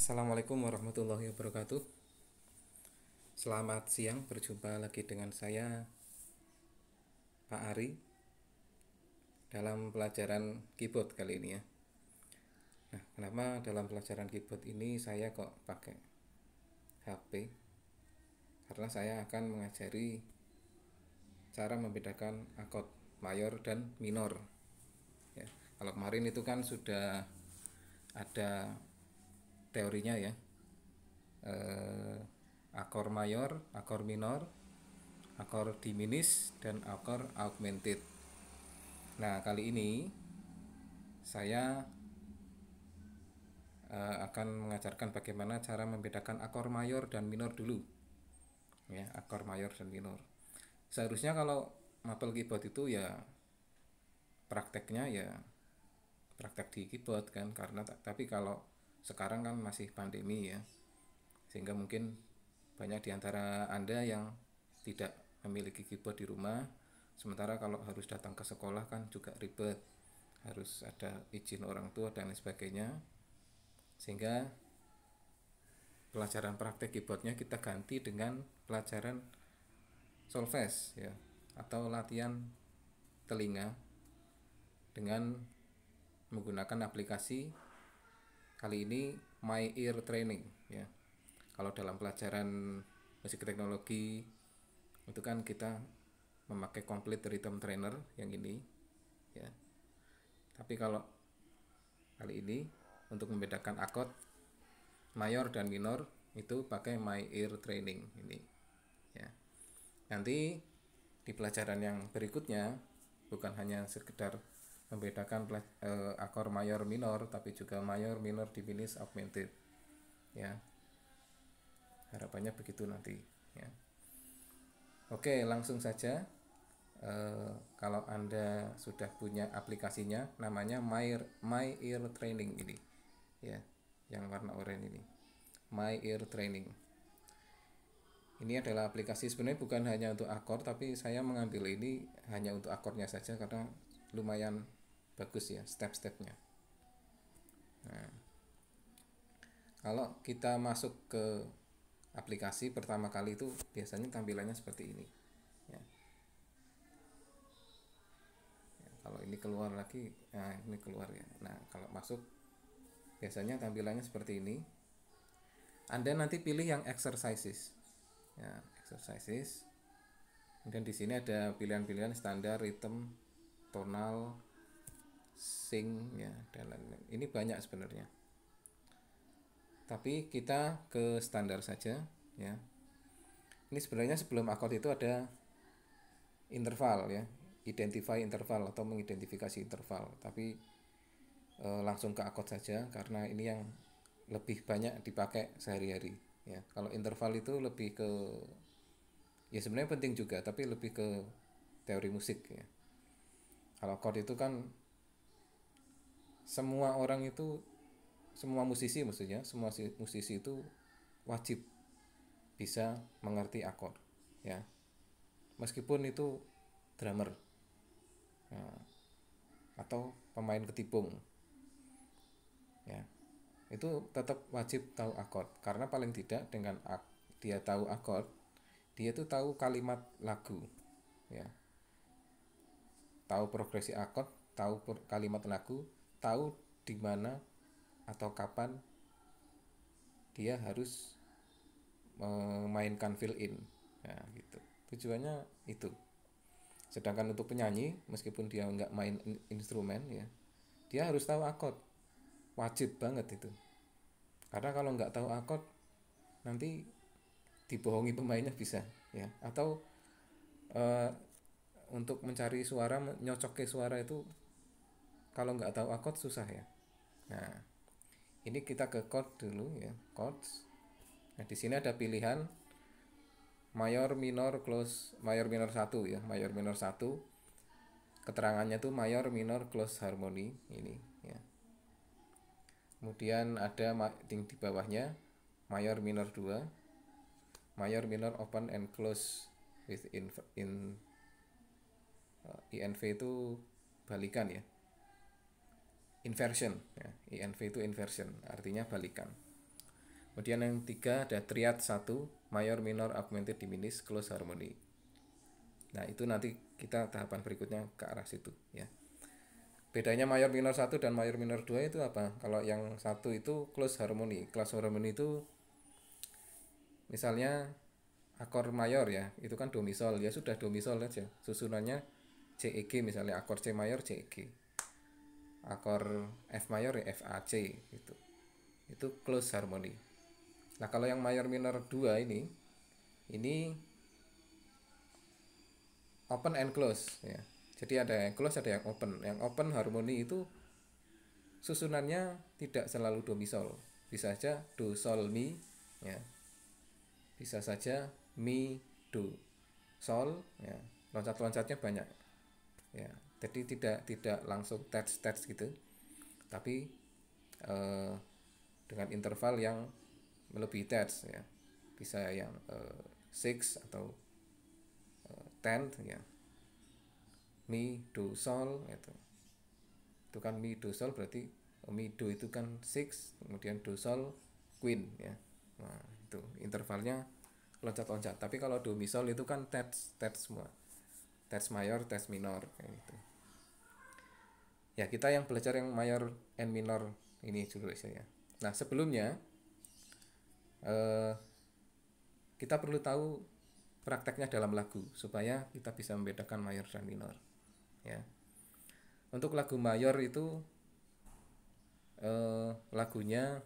Assalamualaikum warahmatullahi wabarakatuh. Selamat siang, berjumpa lagi dengan saya Pak Ari dalam pelajaran keyboard kali ini ya. Nah, kenapa dalam pelajaran keyboard ini saya kok pakai HP? Karena saya akan mengajari cara membedakan akord mayor dan minor. Ya, kalau kemarin itu kan sudah ada teorinya ya eh, akor mayor akor minor akor diminis dan akor augmented nah kali ini saya eh, akan mengajarkan bagaimana cara membedakan akor mayor dan minor dulu ya akor mayor dan minor seharusnya kalau mapel keyboard itu ya prakteknya ya praktek di keyboard kan karena tapi kalau sekarang kan masih pandemi ya sehingga mungkin banyak diantara Anda yang tidak memiliki keyboard di rumah sementara kalau harus datang ke sekolah kan juga ribet harus ada izin orang tua dan lain sebagainya sehingga pelajaran praktek keyboardnya kita ganti dengan pelajaran solves ya atau latihan telinga dengan menggunakan aplikasi kali ini my ear training ya kalau dalam pelajaran musik teknologi itu kan kita memakai complete rhythm trainer yang ini ya tapi kalau kali ini untuk membedakan akord mayor dan minor itu pakai my ear training ini ya nanti di pelajaran yang berikutnya bukan hanya sekedar membedakan uh, akor mayor minor tapi juga mayor minor diminis augmented ya harapannya begitu nanti ya oke langsung saja uh, kalau anda sudah punya aplikasinya namanya my my ear training ini ya yang warna oranye ini my ear training ini adalah aplikasi sebenarnya bukan hanya untuk akor tapi saya mengambil ini hanya untuk akornya saja karena lumayan bagus ya step-stepnya nah, kalau kita masuk ke aplikasi pertama kali itu biasanya tampilannya seperti ini ya. Ya, kalau ini keluar lagi nah ini keluar ya nah kalau masuk biasanya tampilannya seperti ini anda nanti pilih yang exercises ya exercises kemudian di sini ada pilihan-pilihan standar rhythm, tonal sing ya dan lain-lain. Ini banyak sebenarnya. Tapi kita ke standar saja ya. Ini sebenarnya sebelum akord itu ada interval ya, identify interval atau mengidentifikasi interval. Tapi e, langsung ke akord saja karena ini yang lebih banyak dipakai sehari-hari ya. Kalau interval itu lebih ke ya sebenarnya penting juga tapi lebih ke teori musik ya. Kalau akord itu kan semua orang itu semua musisi maksudnya semua musisi itu wajib bisa mengerti akor ya meskipun itu drummer ya. atau pemain ketipung ya itu tetap wajib tahu akor karena paling tidak dengan dia tahu akor dia itu tahu kalimat lagu ya tahu progresi akor tahu kalimat lagu tahu di mana atau kapan dia harus memainkan fill in nah, gitu tujuannya itu sedangkan untuk penyanyi meskipun dia nggak main instrumen ya dia harus tahu akord wajib banget itu karena kalau nggak tahu akord nanti dibohongi pemainnya bisa ya atau uh, untuk mencari suara nyocok ke suara itu kalau nggak tahu akot susah ya nah ini kita ke chord dulu ya chords nah di sini ada pilihan mayor minor close mayor minor satu ya mayor minor satu keterangannya tuh mayor minor close harmony ini ya kemudian ada tinggi di bawahnya mayor minor 2 mayor minor open and close with in, in uh, INV itu balikan ya inversion ya. INV itu inversion artinya balikan kemudian yang tiga ada triad satu mayor minor augmented diminished close harmony nah itu nanti kita tahapan berikutnya ke arah situ ya bedanya mayor minor satu dan mayor minor dua itu apa kalau yang satu itu close harmony close harmony itu misalnya akor mayor ya itu kan domisol ya sudah domisol aja susunannya CEG misalnya akor C mayor CEG akor F mayor ya F A C gitu itu close harmony. nah kalau yang mayor minor 2 ini ini open and close ya jadi ada yang close ada yang open yang open harmoni itu susunannya tidak selalu do mi sol bisa saja do sol mi ya bisa saja mi do sol ya loncat loncatnya banyak ya jadi tidak tidak langsung touch touch gitu tapi uh, dengan interval yang melebihi touch ya bisa yang uh, six atau uh, ten ya mi do sol itu itu kan mi do sol berarti oh, mi do itu kan six kemudian do sol queen ya nah, itu intervalnya loncat-loncat tapi kalau do mi sol itu kan touch touch semua touch mayor touch minor kayak gitu ya kita yang belajar yang mayor and minor ini juga istilahnya nah sebelumnya eh, kita perlu tahu prakteknya dalam lagu supaya kita bisa membedakan mayor dan minor ya untuk lagu mayor itu eh, lagunya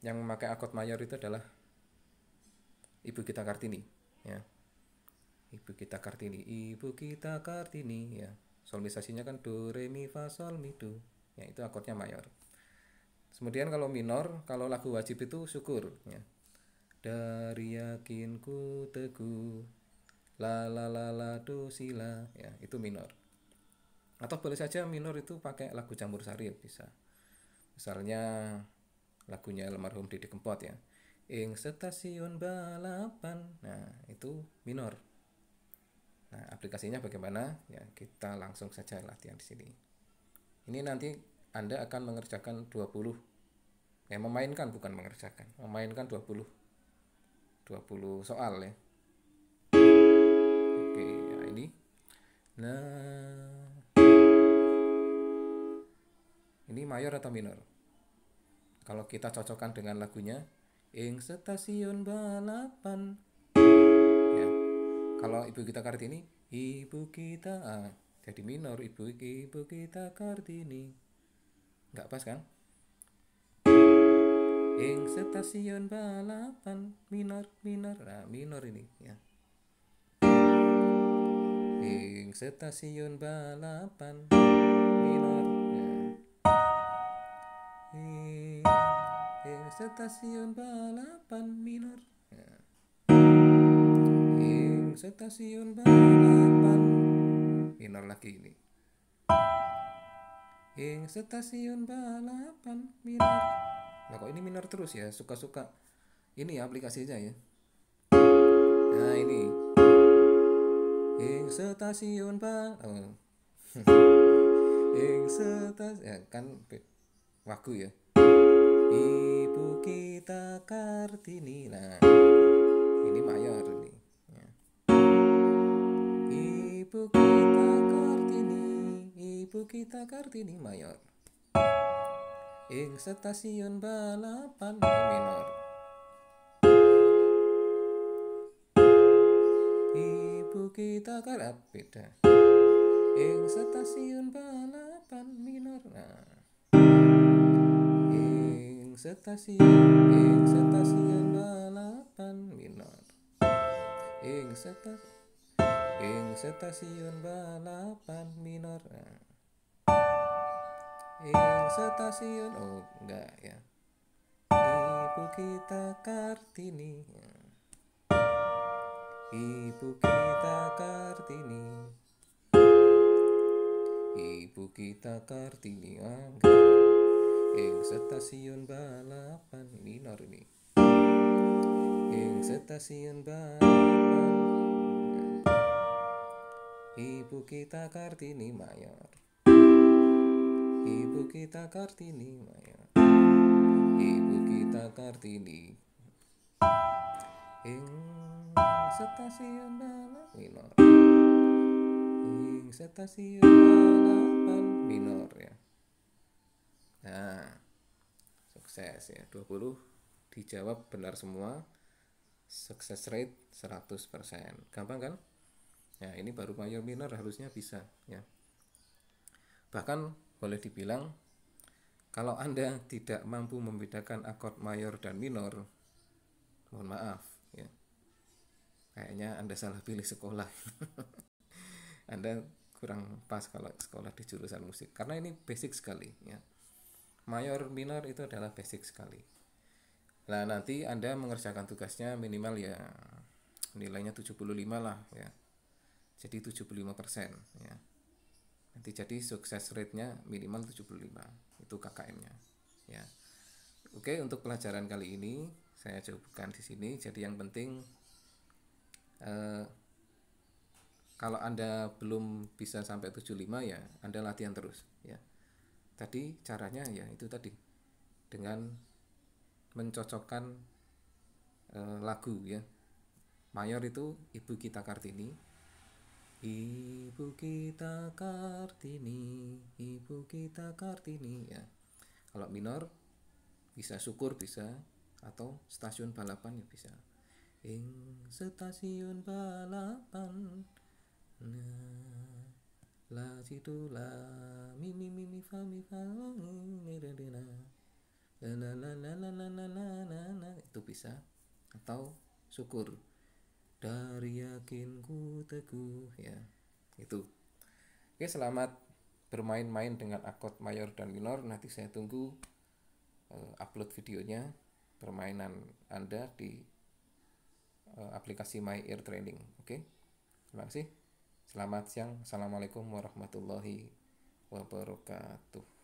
yang memakai akord mayor itu adalah Ibu Kita Kartini ya Ibu Kita Kartini Ibu Kita Kartini ya solmisasinya kan do re mi fa sol mi do ya itu akordnya mayor kemudian kalau minor kalau lagu wajib itu syukur ya dari ku teguh la la la la do si la ya itu minor atau boleh saja minor itu pakai lagu campur sari bisa misalnya lagunya almarhum Didi Kempot ya ing stasiun balapan nah itu minor Nah, aplikasinya bagaimana? Ya, kita langsung saja latihan di sini. Ini nanti Anda akan mengerjakan 20 ya eh, memainkan bukan mengerjakan, memainkan 20 20 soal ya. Oke, ya ini. Nah, ini mayor atau minor? Kalau kita cocokkan dengan lagunya, Ing stasiun balapan kalau ibu kita kartini ibu kita ah, jadi minor ibu ibu kita kartini nggak pas kan ing stasiun balapan minor minor nah minor ini ya ing stasiun balapan minor ya. ing stasiun balapan minor stasiun balapan minor lagi ini ing stasiun balapan minor nah kok ini minor terus ya suka-suka ini ya aplikasinya ya nah ini ing stasiun bal oh. ing stasiun ya kan Waktu ya ibu kita kartini nah ini mayor nih Ibu kita Kartini, ibu kita Kartini mayor. Ing stasiun balapan minor. Ibu kita Kartini beda. Ing stasiun balapan minor. Nah. Ing stasiun, ing stasiun balapan minor. Ing stasiun Ing stasiun balapan minor Ing stasiun oh enggak ya Ibu kita Kartini Ibu kita Kartini Ibu kita Kartini oh, enggak, Ing stasiun balapan minor ini Ing stasiun balapan Ibu kita Kartini Mayor Ibu kita Kartini Mayor Ibu kita Kartini Ing stasiun mana minor Ing stasiun balapan minor ya Nah sukses ya 20 dijawab benar semua sukses rate 100% gampang kan ya ini baru mayor minor harusnya bisa ya bahkan boleh dibilang kalau anda tidak mampu membedakan akord mayor dan minor mohon maaf ya kayaknya anda salah pilih sekolah anda kurang pas kalau sekolah di jurusan musik karena ini basic sekali ya mayor minor itu adalah basic sekali nah nanti anda mengerjakan tugasnya minimal ya nilainya 75 lah ya jadi 75% ya. Nanti jadi sukses rate-nya minimal 75 itu KKM-nya ya. Oke, untuk pelajaran kali ini saya cukupkan di sini. Jadi yang penting eh, kalau Anda belum bisa sampai 75 ya, Anda latihan terus ya. Tadi caranya ya itu tadi dengan mencocokkan eh, lagu ya. Mayor itu Ibu Kita Kartini Ibu kita Kartini, Ibu kita Kartini ya. Kalau minor bisa syukur bisa atau stasiun balapan ya bisa. Ing stasiun balapan na la situ la mi mi mi mi fa mi fa la re re na la la la la la la la la itu bisa atau syukur dari yakinku teguh ya itu oke selamat bermain-main dengan akord mayor dan minor nanti saya tunggu uh, upload videonya permainan anda di uh, aplikasi My Ear Training oke terima kasih selamat siang assalamualaikum warahmatullahi wabarakatuh